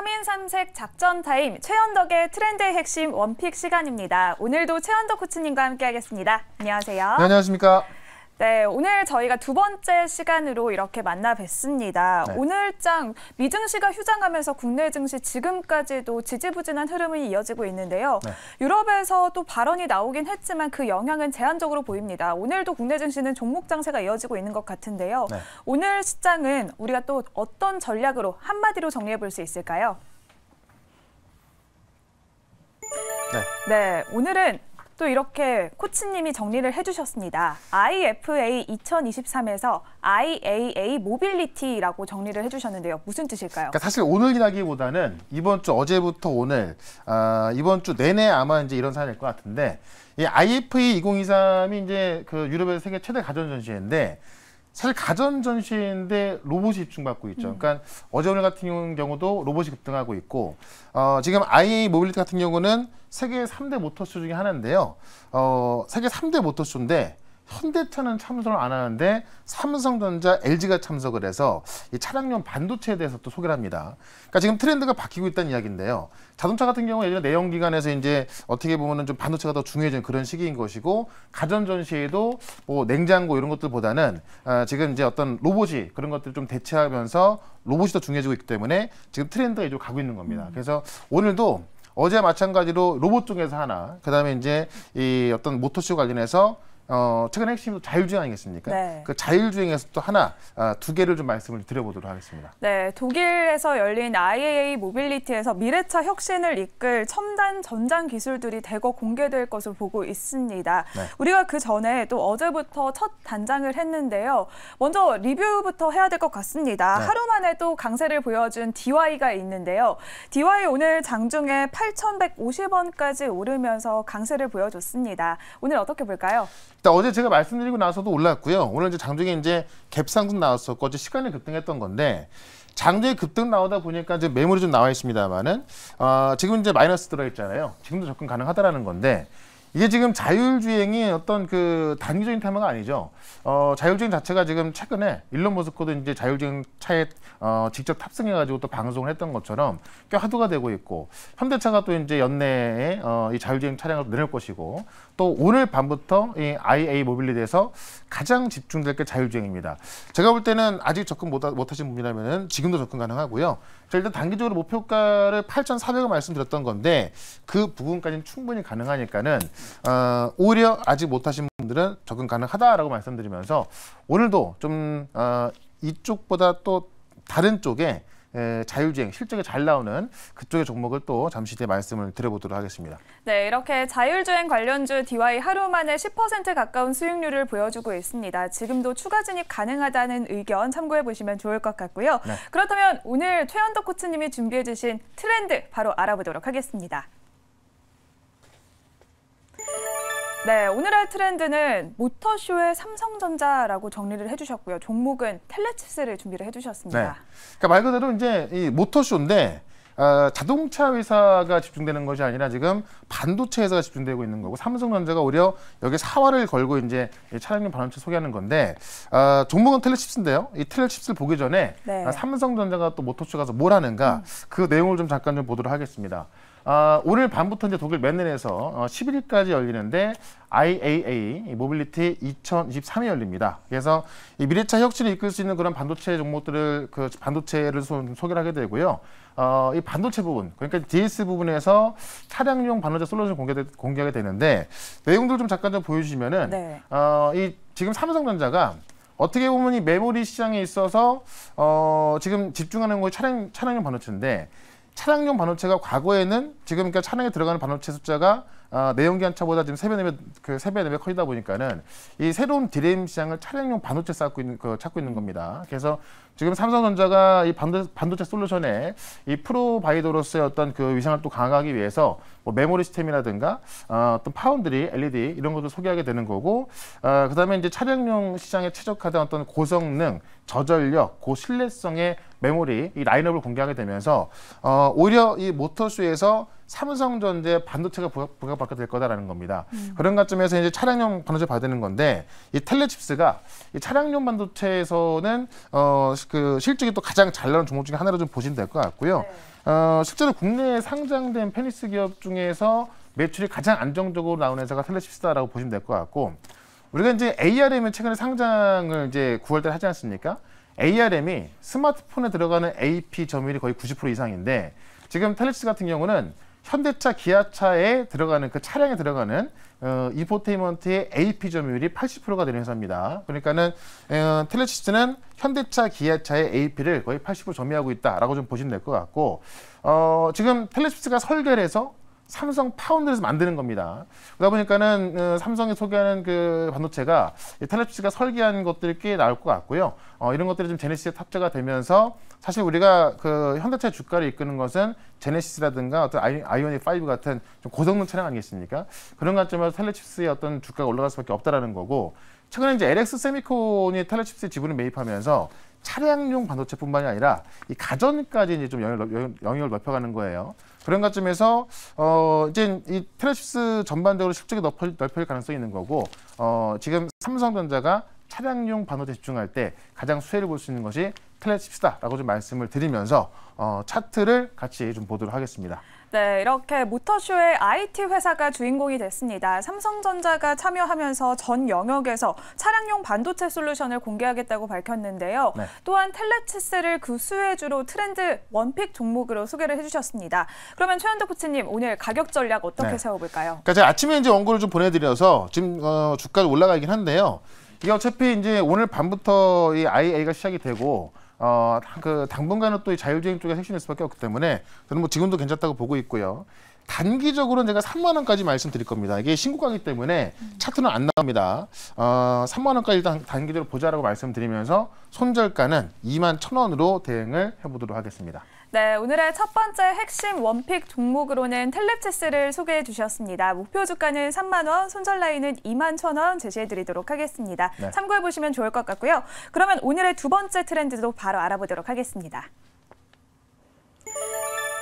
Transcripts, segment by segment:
3인 3색 작전 타임 최연덕의 트렌드의 핵심 원픽 시간입니다. 오늘도 최연덕 코치님과 함께하겠습니다. 안녕하세요. 네, 안녕하십니까. 네, 오늘 저희가 두 번째 시간으로 이렇게 만나 뵀습니다. 네. 오늘장 미증시가 휴장하면서 국내 증시 지금까지도 지지부진한 흐름이 이어지고 있는데요. 네. 유럽에서 또 발언이 나오긴 했지만 그 영향은 제한적으로 보입니다. 오늘도 국내 증시는 종목 장세가 이어지고 있는 것 같은데요. 네. 오늘 시장은 우리가 또 어떤 전략으로 한마디로 정리해 볼 수 있을까요? 네, 네 오늘은 또 이렇게 코치님이 정리를 해주셨습니다. IFA 2023에서 IAA 모빌리티라고 정리를 해주셨는데요. 무슨 뜻일까요? 그러니까 사실 오늘이라기보다는 이번 주 어제부터 오늘 아, 이번 주 내내 아마 이제 이런 사안일 것 같은데 이 IFA 2023이 이제 그 유럽에서 세계 최대 가전 전시회인데 사실 가전 전시인데 로봇이 집중받고 있죠. 음. 그러니까 어제 오늘 같은 경우도 로봇이 급등하고 있고 어, 지금 IA 모빌리티 같은 경우는 세계 3대 모터쇼 중에 하나인데요. 어, 세계 3대 모터쇼인데 현대차는 참석을 안 하는데 삼성전자, LG가 참석을 해서 이 차량용 반도체에 대해서 또 소개를 합니다. 그러니까 지금 트렌드가 바뀌고 있다는 이야기인데요. 자동차 같은 경우 예전에 내연기관에서 이제 어떻게 보면은 좀 반도체가 더 중요해진 그런 시기인 것이고 가전 전시에도 뭐 냉장고 이런 것들보다는 아, 지금 이제 어떤 로봇이 그런 것들을 좀 대체하면서 로봇이 더 중요해지고 있기 때문에 지금 트렌드가 이쪽 가고 있는 겁니다. 음. 그래서 오늘도 어제 마찬가지로 로봇 쪽에서 하나, 그 다음에 이제 이 어떤 모터쇼 관련해서 어, 최근 핵심도 자율주행 아니겠습니까? 네. 그 자율주행에서 또 하나, 아, 두 개를 좀 말씀을 드려보도록 하겠습니다. 네, 독일에서 열린 IAA 모빌리티에서 미래차 혁신을 이끌 첨단 전장 기술들이 대거 공개될 것으로 보고 있습니다. 네. 우리가 그 전에 또 어제부터 첫 단장을 했는데요. 먼저 리뷰부터 해야 될 것 같습니다. 네. 하루 만에 또 강세를 보여준 DY가 있는데요. DY 오늘 장중에 8,150원까지 오르면서 강세를 보여줬습니다. 오늘 어떻게 볼까요? 어제 제가 말씀드리고 나서도 올랐고요. 오늘 이제 장중에 이제 갭 상승 나왔었고 어제 시간이 급등했던 건데 장중에 급등 나오다 보니까 이제 매물이 좀 나와 있습니다만은 어, 지금 이제 마이너스 들어 있잖아요. 지금도 접근 가능하다라는 건데 이게 지금 자율주행이 어떤 그 단기적인 테마가 아니죠. 어, 자율주행 자체가 지금 최근에 일론 머스크도 이제 자율주행 차에 어, 직접 탑승해가지고 또 방송을 했던 것처럼 꽤 화두가 되고 있고 현대차가 또 이제 연내에 어, 이 자율주행 차량을 내놓을 것이고 또 오늘 밤부터 이 IA 모빌리티에서 가장 집중될 게 자율주행입니다. 제가 볼 때는 아직 접근 못, 못하신 분이라면 지금도 접근 가능하고요. 자, 일단 단기적으로 목표가를 8,400을 말씀드렸던 건데 그 부분까지는 충분히 가능하니까는 어, 오히려 아직 못하신 분들은 적응 가능하다라고 말씀드리면서 오늘도 좀 어, 이쪽보다 또 다른 쪽에 에, 자율주행 실적이 잘 나오는 그쪽의 종목을 또 잠시 뒤에 말씀을 드려보도록 하겠습니다. 네, 이렇게 자율주행 관련주 DY 하루 만에 10% 가까운 수익률을 보여주고 있습니다. 지금도 추가 진입 가능하다는 의견 참고해 보시면 좋을 것 같고요. 네. 그렇다면 오늘 최현덕 코치님이 준비해 주신 트렌드 바로 알아보도록 하겠습니다. 네, 오늘의 트렌드는 모터쇼의 삼성전자라고 정리를 해주셨고요. 종목은 텔레칩스를 준비를 해주셨습니다. 네. 그러니까 말 그대로 이제 이 모터쇼인데 어, 자동차 회사가 집중되는 것이 아니라 지금 반도체 회사가 집중되고 있는 거고 삼성전자가 오히려 여기 사활을 걸고 이제 차량용 반도체 소개하는 건데 어, 종목은 텔레칩스인데요. 이 텔레칩스를 보기 전에 네. 아, 삼성전자가 또 모터쇼 가서 뭘 하는가 음. 그 내용을 좀 잠깐 좀 보도록 하겠습니다. 어, 오늘 밤부터 이제 독일 맨넨에서 어, 11일까지 열리는데 IAA 모빌리티 2023이 열립니다. 그래서 이 미래차 혁신을 이끌 수 있는 그런 반도체 종목들을 그 반도체를 소, 소 개를 하게 되고요. 어, 이 반도체 부분 그러니까 DS 부분에서 차량용 반도체 솔루션 공개 공개하게 되는데 내용들 좀 잠깐 좀 보여주시면은 네. 어, 이 지금 삼성전자가 어떻게 보면 이 메모리 시장에 있어서 어, 지금 집중하는 거 차량 차량용 반도체인데 차량용 반도체가 과거에는 지금 그러니까 차량에 들어가는 반도체 숫자가 어, 아, 내연기 한차보다 지금 세배 4배, 그세배네배 커지다 보니까는 이 새로운 디 r a 시장을 차량용 반도체 쌓고 있는, 그, 찾고 있는 겁니다. 그래서 지금 삼성전자가 이 반도, 체 솔루션에 이 프로바이더로서의 어떤 그 위상을 또 강화하기 위해서 뭐 메모리 시스템이라든가 어, 떤 파운드리, LED 이런 것도 소개하게 되는 거고 어, 그다음에 이제 차량용 시장에 최적화된 어떤 고성능, 저전력, 고신뢰성의 메모리 이 라인업을 공개하게 되면서 어, 오히려 이 모터쇼에서 삼성전자의 반도체가 부각받게 될 거다라는 겁니다. 음. 그런 관점에서 이제 차량용 반도체 받는 건데 이 텔레칩스가 이 차량용 반도체에서는 어, 그 실적이 또 가장 잘 나온 종목 중에 하나로 좀 보시면 될 것 같고요. 네. 어, 실제로 국내에 상장된 페니스 기업 중에서 매출이 가장 안정적으로 나온 회사가 텔레시스다라고 보시면 될 것 같고 우리가 이제 ARM이 최근에 상장을 이제 9월달에 하지 않습니까? ARM이 스마트폰에 들어가는 AP 점유율이 거의 90% 이상인데 지금 텔레시스 같은 경우는 현대차, 기아차에 들어가는 그 차량에 들어가는 어, 인포테인먼트의 AP 점유율이 80%가 되는 회사입니다. 그러니까는 어, 텔레시스는 현대차, 기아차의 AP를 거의 80% 점유하고 있다라고 좀 보시면 될 것 같고 어, 지금 텔레시스가 설계를 해서 삼성 파운드에서 만드는 겁니다. 그러다 보니까는 어, 삼성이 소개하는 그 반도체가 텔레프스가 설계한 것들이 꽤 나올 것 같고요. 어, 이런 것들이 좀 제네시스에 탑재가 되면서 사실 우리가 그 현대차 의 주가를 이끄는 것은 제네시스라든가 어떤 아이오닉 5 같은 좀 고성능 차량 아니겠습니까? 그런 관점에서 텔레칩스의 어떤 주가가 올라갈 수밖에 없다라는 거고 최근에 이제 LX 세미콘이 텔레칩스의 지분을 매입하면서 차량용 반도체뿐만이 아니라 이 가전까지 이제 좀 영역을, 영역을 넓혀가는 거예요. 그런 관점에서 어 이제 이 테라시스 전반적으로 실적이 넓혀질, 넓혀질 가능성이 있는 거고 어 지금 삼성전자가 차량용 반도체 집중할 때 가장 수혜를 볼 수 있는 것이 텔레칩스다라고 좀 말씀을 드리면서 어, 차트를 같이 좀 보도록 하겠습니다. 네, 이렇게 모터쇼의 IT 회사가 주인공이 됐습니다. 삼성전자가 참여하면서 전 영역에서 차량용 반도체 솔루션을 공개하겠다고 밝혔는데요. 네. 또한 텔레체스를그 수혜주로 트렌드 원픽 종목으로 소개를 해주셨습니다. 그러면 최현덕 코치님 오늘 가격 전략 어떻게 네. 세워볼까요? 그러니까 제가 아침에 이제 원고를 좀 보내드려서 지금 어, 주가가 올라가긴 한데요. 이게 어차피 이제 오늘 밤부터 이 IA가 시작이 되고 어, 그 당분간은 또이 자율주행 쪽에 핵심일 수밖에 없기 때문에 저는 뭐 지금도 괜찮다고 보고 있고요. 단기적으로는 제가 3만 원까지 말씀드릴 겁니다. 이게 신고가기 때문에 차트는 안 나옵니다. 어, 3만 원까지 단 단기적으로 보자라고 말씀드리면서 손절가는 2만 1천 원으로 대응을 해보도록 하겠습니다. 네, 오늘의 첫 번째 핵심 원픽 종목으로는 텔레체스를 소개해 주셨습니다. 목표 주가는 3만 원, 손절 라인은 2만 천 원 제시해 드리도록 하겠습니다. 네. 참고해 보시면 좋을 것 같고요. 그러면 오늘의 두 번째 트렌드도 바로 알아보도록 하겠습니다.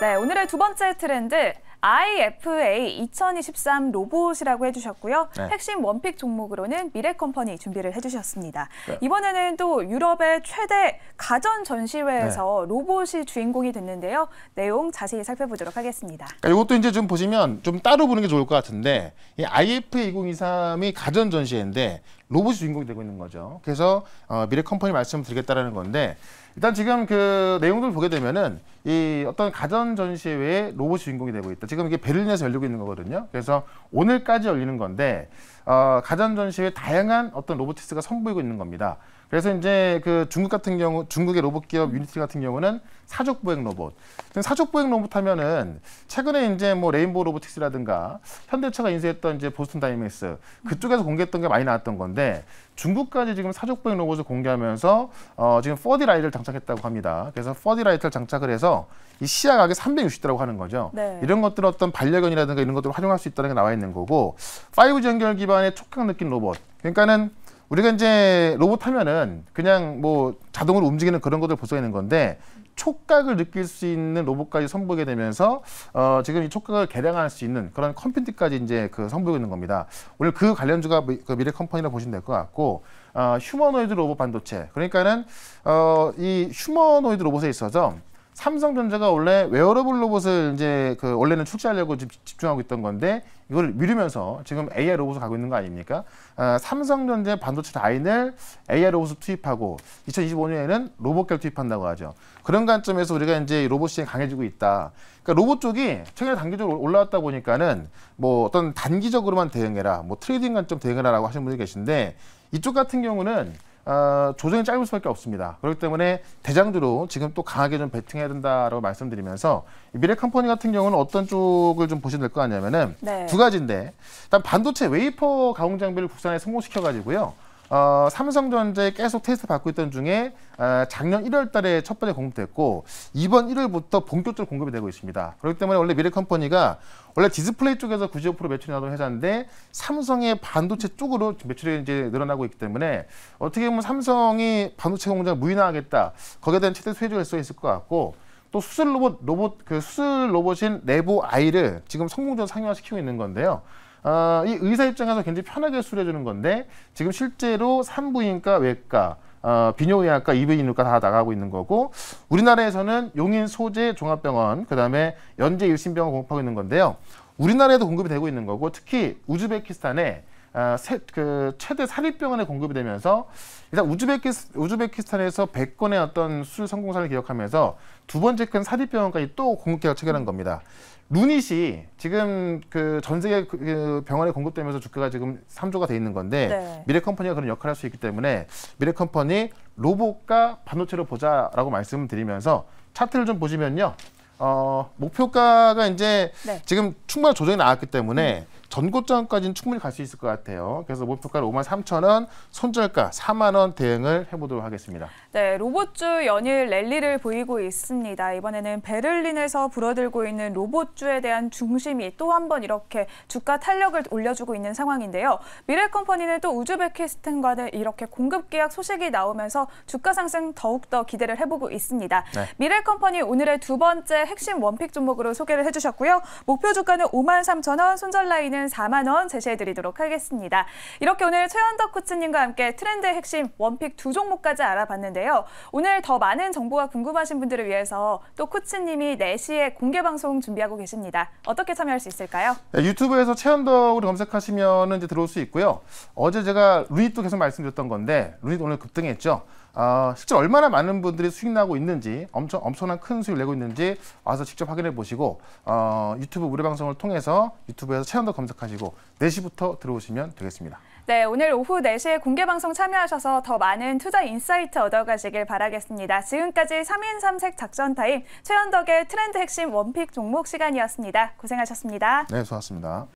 네, 오늘의 두 번째 트렌드 IFA 2023 로봇이라고 해주셨고요. 네. 핵심 원픽 종목으로는 미래컴퍼니 준비를 해주셨습니다. 네. 이번에는 또 유럽의 최대 가전 전시회에서 네. 로봇이 주인공이 됐는데요. 내용 자세히 살펴보도록 하겠습니다. 그러니까 이것도 이제 좀 보시면 좀 따로 보는 게 좋을 것 같은데 이 IFA 2023이 가전 전시회인데 로봇이 주인공이 되고 있는 거죠. 그래서 어, 미래 컴퍼니 말씀드리겠다라는 을 건데 일단 지금 그 내용들 을 보게 되면은 이 어떤 가전 전시회에 로봇이 주인공이 되고 있다. 지금 이게 베를린에서 열리고 있는 거거든요. 그래서 오늘까지 열리는 건데 어, 가전 전시회 다양한 어떤 로보틱스가 선보이고 있는 겁니다. 그래서 이제 그 중국 같은 경우 중국의 로봇 기업 유니티 같은 경우는 사족 보행 로봇. 사족 보행 로봇 하면은 최근에 이제 뭐 레인보우 로보틱스라든가 현대차가 인수했던 이제 보스턴 다이내스 그쪽에서 공개했던 게 많이 나왔던 건데 중국까지 지금 사족 보행 로봇을 공개하면서 어 지금 4D 라이트를 장착했다고 합니다. 그래서 4D 라이트를 장착을 해서 이 시야 가게 360도라고 하는 거죠. 네. 이런 것들 어떤 반려견이라든가 이런 것들을 활용할 수 있다는 게 나와 있는 거고 5G 연결 기반의 촉각 느낌 로봇. 그러니까는 우리가 이제 로봇 하면은 그냥 뭐 자동으로 움직이는 그런 것들 보수있는 건데 촉각을 느낄 수 있는 로봇까지 선보이게 되면서 어, 지금 이 촉각을 개량할 수 있는 그런 컴퓨터까지 이제 그 선보이고 있는 겁니다. 오늘 그 관련주가 미, 그 미래 컴퍼니라고 보시면 될 것 같고 어, 휴머노이드 로봇 반도체 그러니까는 어, 이 휴머노이드 로봇에 있어서 삼성전자가 원래 웨어러블 로봇을 이제 그 원래는 출시하려고 집중하고 있던 건데 이걸 미루면서 지금 AI 로봇을 가고 있는 거 아닙니까? 아, 삼성전자 반도체 라인을 AI 로봇을 투입하고 2025년에는 로봇계를 투입한다고 하죠. 그런 관점에서 우리가 이제 로봇 시장이 강해지고 있다. 그러니까 로봇 쪽이 최근에 단기적으로 올라왔다 보니까는 뭐 어떤 단기적으로만 대응해라, 뭐 트레이딩 관점 대응해라라고 하시는 분이 계신데 이쪽 같은 경우는 어, 조정이 짧을 수밖에 없습니다. 그렇기 때문에 대장주로 지금 또 강하게 좀 베팅해야 된다라고 말씀드리면서 미래컴퍼니 같은 경우는 어떤 쪽을 좀 보시면 될거 아니냐면은 네. 두 가지인데 일단 반도체 웨이퍼 가공 장비를 국산에 성공시켜 가지고요. 어, 삼성전자에 계속 테스트 받고 있던 중에 어, 작년 1월 달에 첫 번째 공급됐고 이번 1월부터 본격적으로 공급이 되고 있습니다. 그렇기 때문에 원래 미래컴퍼니가 원래 디스플레이 쪽에서 95% 매출이 나던 회사인데 삼성의 반도체 쪽으로 매출이 이제 늘어나고 있기 때문에 어떻게 보면 삼성이 반도체 공장 무인화하겠다. 거기에 대한 최대 수혜주수 있을 것 같고 또 수술 로봇 로봇 그 수술 로봇인 레보 아이를 지금 성공적으로 상용화시키고 있는 건데요. 어, 이 의사 입장에서 굉장히 편하게 수술해주는 건데 지금 실제로 산부인과 외과 어, 비뇨의학과, 이비인후과 다 나가고 있는 거고 우리나라에서는 용인 소재 종합병원 그다음에 연재 일신병원 공급하고 있는 건데요. 우리나라에도 공급이 되고 있는 거고 특히 우즈베키스탄에 아, 세, 그 최대 사립병원에 공급이 되면서 일단 우즈베키스, 우즈베키스탄에서 100건의 어떤 수술 성공 사를 기억하면서두 번째 큰 사립병원까지 또 공급계가 체결한 겁니다. 루닛이 지금 그 전 세계 그, 그 병원에 공급되면서 주가가 지금 3조가 돼 있는 건데 네. 미래컴퍼니가 그런 역할을 할 수 있기 때문에 미래컴퍼니 로봇과 반도체로 보자라고 말씀을 드리면서 차트를 좀 보시면요. 어, 목표가가 이제 네. 지금 충분한 조정이 나왔기 때문에 음. 전고점까지는 충분히 갈 수 있을 것 같아요. 그래서 목표가 5만 3천 원, 손절가 4만 원 대응을 해보도록 하겠습니다. 네, 로봇주 연일 랠리를 보이고 있습니다. 이번에는 베를린에서 불어들고 있는 로봇주에 대한 중심이 또 한 번 이렇게 주가 탄력을 올려주고 있는 상황인데요. 미래컴퍼니는 또 우즈베키스탄과는 이렇게 공급 계약 소식이 나오면서 주가 상승 더욱더 기대를 해보고 있습니다. 네. 미래컴퍼니 오늘의 두 번째 핵심 원픽 종목으로 소개를 해주셨고요. 목표 주가는 5만 3천 원, 손절 라인은 4만 원 제시해드리도록 하겠습니다. 이렇게 오늘 최현덕 코치님과 함께 트렌드 핵심 원픽 두 종목까지 알아봤는데요. 텐데요. 오늘 더 많은 정보가 궁금하신 분들을 위해서 또 코치님이 4시에 공개 방송 준비하고 계십니다. 어떻게 참여할 수 있을까요? 네, 유튜브에서 최연덕으로 검색하시면 이제 들어올 수 있고요. 어제 제가 루닛도 계속 말씀드렸던 건데 루닛 오늘 급등했죠. 어, 아, 실제 얼마나 많은 분들이 수익 나고 있는지 엄청 엄청난 큰 수익을 내고 있는지 와서 직접 확인해 보시고 어, 유튜브 무료 방송을 통해서 유튜브에서 최연덕 검색하시고 4시부터 들어오시면 되겠습니다. 네, 오늘 오후 4시에 공개 방송 참여하셔서 더 많은 투자 인사이트 얻어가시길 바라겠습니다. 지금까지 3인 3색 작전 타임 최현덕의 트렌드 핵심 원픽 종목 시간이었습니다. 고생하셨습니다. 네, 수고하셨습니다.